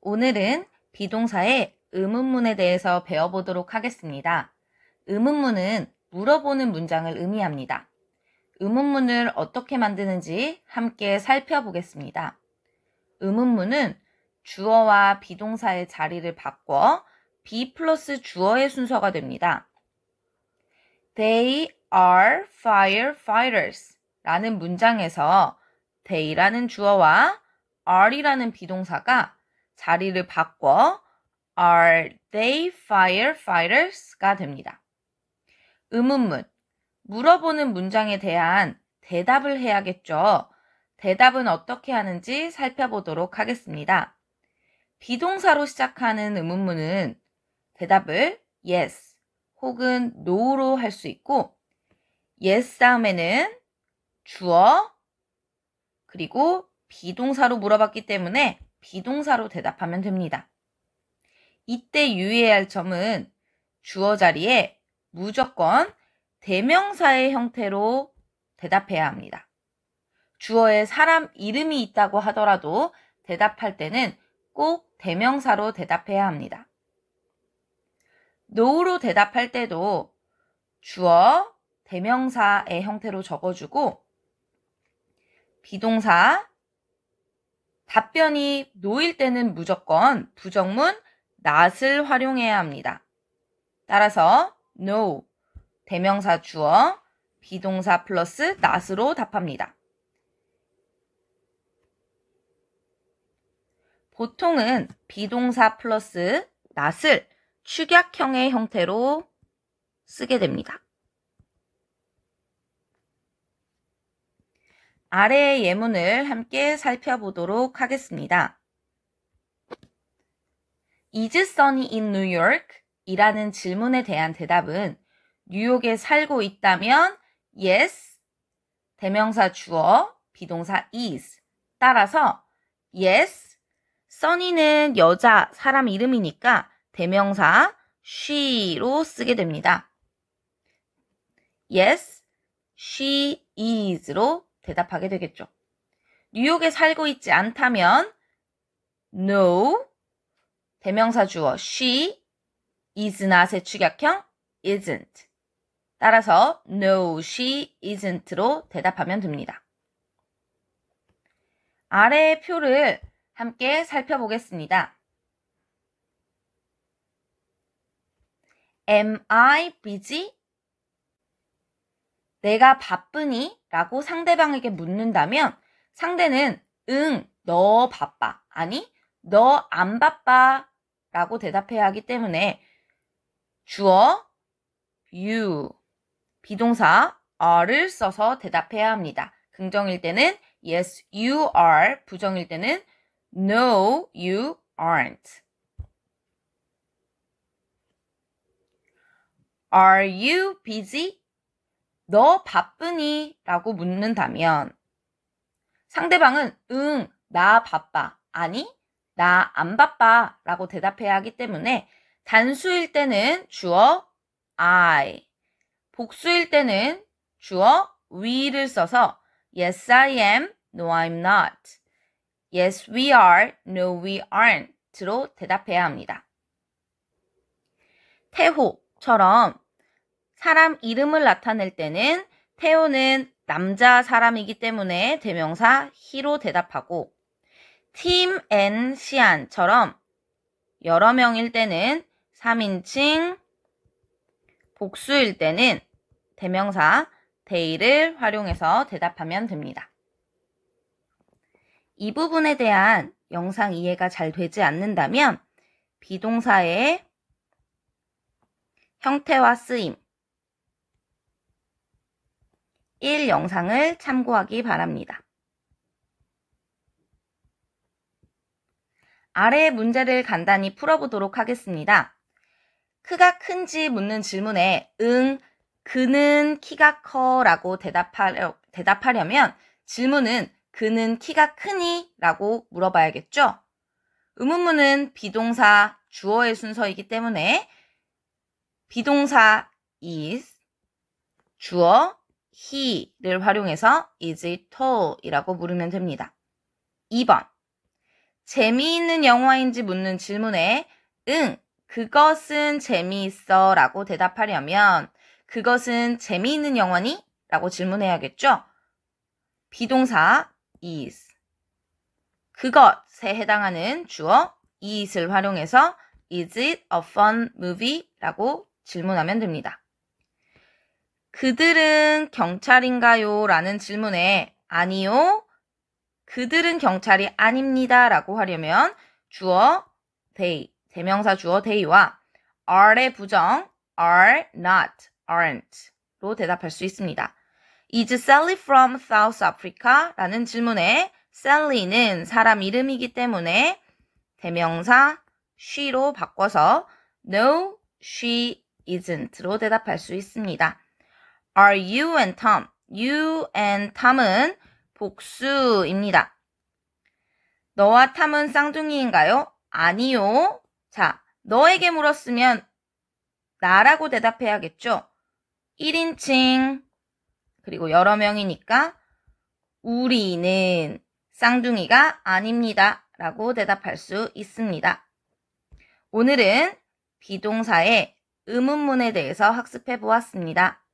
오늘은 비동사의 의문문에 대해서 배워보도록 하겠습니다. 의문문은 물어보는 문장을 의미합니다. 의문문을 어떻게 만드는지 함께 살펴보겠습니다. 의문문은 주어와 비동사의 자리를 바꿔 be 플러스 주어의 순서가 됩니다. They are firefighters 라는 문장에서 they라는 주어와 are이라는 비동사가 자리를 바꿔 Are they firefighters가 됩니다. 의문문. 물어보는 문장에 대한 대답을 해야겠죠. 대답은 어떻게 하는지 살펴보도록 하겠습니다. 비동사로 시작하는 의문문은 대답을 yes 혹은 no로 할 수 있고 yes 다음에는 주어 그리고 비동사로 물어봤기 때문에 비동사로 대답하면 됩니다. 이때 유의해야 할 점은 주어 자리에 무조건 대명사의 형태로 대답해야 합니다. 주어에 사람 이름이 있다고 하더라도 대답할 때는 꼭 대명사로 대답해야 합니다. 노 o 로 대답할 때도 주어, 대명사의 형태로 적어주고 비동사, 답변이 노일 때는 무조건 부정문 not을 활용해야 합니다. 따라서 no, 대명사 주어, 비동사 플러스 not으로 답합니다. 보통은 비동사 플러스 not을 축약형의 형태로 쓰게 됩니다. 아래의 예문을 함께 살펴보도록 하겠습니다. Is sunny in New York? 이라는 질문에 대한 대답은 뉴욕에 살고 있다면 yes, 대명사 주어, 비동사 is. 따라서 yes, sunny는 여자, 사람 이름이니까 대명사 she로 쓰게 됩니다. yes, she is로 대답하게 되겠죠. 뉴욕에 살고 있지 않다면 no 대명사 주어 she is not의 축약형 isn't 따라서 no she isn't로 대답하면 됩니다. 아래의 표를 함께 살펴보겠습니다. Am I busy? 내가 바쁘니? 라고 상대방에게 묻는다면 상대는 응, 너 바빠. 아니, 너 안 바빠. 라고 대답해야 하기 때문에 주어 you 비동사 are를 써서 대답해야 합니다. 긍정일 때는 yes, you are. 부정일 때는 no, you aren't. Are you busy? 너 바쁘니? 라고 묻는다면 상대방은 응, 나 바빠. 아니, 나 안 바빠. 라고 대답해야 하기 때문에 단수일 때는 주어 I, 복수일 때는 주어 we를 써서 yes I am, no I'm not, yes we are, no we aren't로 대답해야 합니다. 태호처럼 사람 이름을 나타낼 때는 태호는 남자 사람이기 때문에 대명사 히로 대답하고 팀 앤 시안처럼 여러 명일 때는 3인칭, 복수일 때는 대명사 데이를 활용해서 대답하면 됩니다. 이 부분에 대한 영상 이해가 잘 되지 않는다면 비동사의 형태와 쓰임, 1 영상을 참고하기 바랍니다. 아래 문제를 간단히 풀어보도록 하겠습니다. 크가 큰지 묻는 질문에 응, 그는 키가 커 라고 대답하려, 대답하려면 질문은 그는 키가 크니? 라고 물어봐야겠죠? 의문문은 비동사, 주어의 순서이기 때문에 비동사 is, 주어 he를 활용해서 is it tall 이라고 물으면 됩니다. 2번 재미있는 영화인지 묻는 질문에 응, 그것은 재미있어 라고 대답하려면 그것은 재미있는 영화니? 라고 질문해야겠죠? 비동사 is 그것에 해당하는 주어 is를 활용해서 is it a fun movie? 라고 질문하면 됩니다. 그들은 경찰인가요? 라는 질문에 아니요. 그들은 경찰이 아닙니다. 라고 하려면 주어 they, 대명사 주어 they와 are의 부정 are not, aren't로 대답할 수 있습니다. Is Sally from South Africa? 라는 질문에 Sally는 사람 이름이기 때문에 대명사 she로 바꿔서 No, she isn't로 대답할 수 있습니다. are you and Tom. you and Tom은 복수입니다. 너와 탐은 쌍둥이인가요? 아니요. 자, 너에게 물었으면 나라고 대답해야겠죠? 1인칭 그리고 여러 명이니까 우리는 쌍둥이가 아닙니다. 라고 대답할 수 있습니다. 오늘은 비동사의 의문문에 대해서 학습해 보았습니다.